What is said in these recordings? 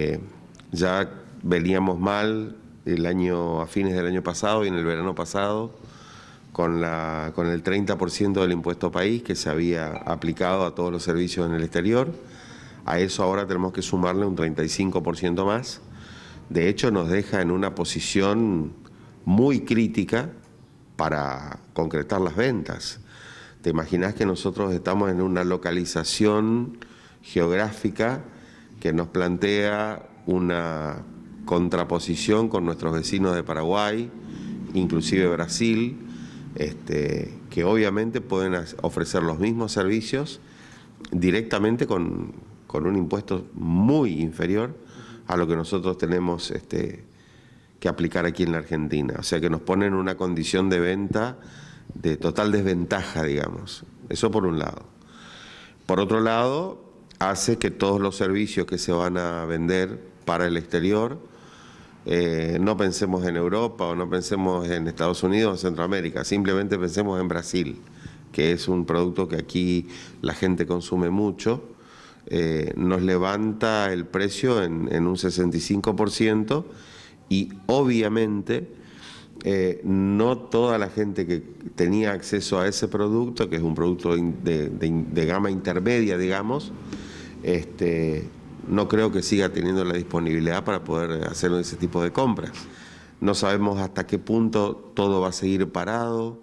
Eh, ya veníamos mal el año, a fines del año pasado y en el verano pasado con, la, con el 30% del impuesto país que se había aplicado a todos los servicios en el exterior. A eso ahora tenemos que sumarle un 35% más. De hecho, nos deja en una posición muy crítica para concretar las ventas. Te imaginas que nosotros estamos en una localización geográfica que nos plantea una contraposición con nuestros vecinos de Paraguay, inclusive Brasil, este, que obviamente pueden ofrecer los mismos servicios directamente con, con un impuesto muy inferior a lo que nosotros tenemos este, que aplicar aquí en la Argentina. O sea que nos ponen una condición de venta de total desventaja, digamos. Eso por un lado. Por otro lado, hace que todos los servicios que se van a vender para el exterior, eh, no pensemos en Europa o no pensemos en Estados Unidos o Centroamérica, simplemente pensemos en Brasil, que es un producto que aquí la gente consume mucho, eh, nos levanta el precio en, un 65% y obviamente eh, no toda la gente que tenía acceso a ese producto, que es un producto de gama intermedia, digamos, este, no creo que siga teniendo la disponibilidad para poder hacer ese tipo de compras. No sabemos hasta qué punto todo va a seguir parado,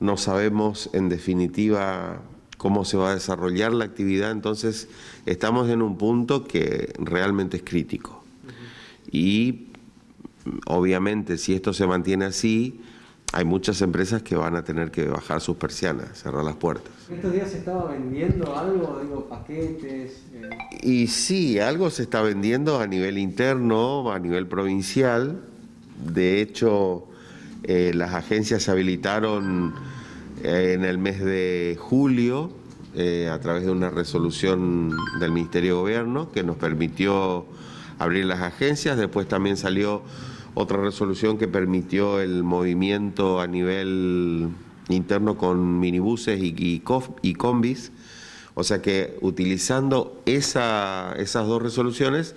no sabemos en definitiva cómo se va a desarrollar la actividad, entonces estamos en un punto que realmente es crítico. Y obviamente si esto se mantiene así, hay muchas empresas que van a tener que bajar sus persianas, cerrar las puertas. ¿Estos días se estaba vendiendo algo, digo, paquetes? Eh. Y sí, algo se está vendiendo a nivel interno, a nivel provincial. De hecho, eh, las agencias se habilitaron eh, en el mes de julio a través de una resolución del Ministerio de Gobierno que nos permitió abrir las agencias. Después también salió otra resolución que permitió el movimiento a nivel interno con minibuses y, combis. O sea que utilizando esas dos resoluciones,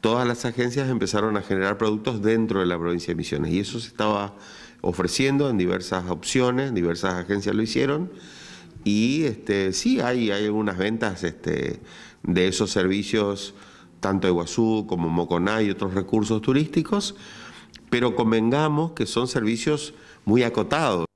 todas las agencias empezaron a generar productos dentro de la provincia de Misiones. Y eso se estaba ofreciendo en diversas opciones, diversas agencias lo hicieron. Y este, sí, hay, algunas ventas este, de esos servicios, tanto de Guazú como Moconá y otros recursos turísticos pero convengamos que son servicios muy acotados.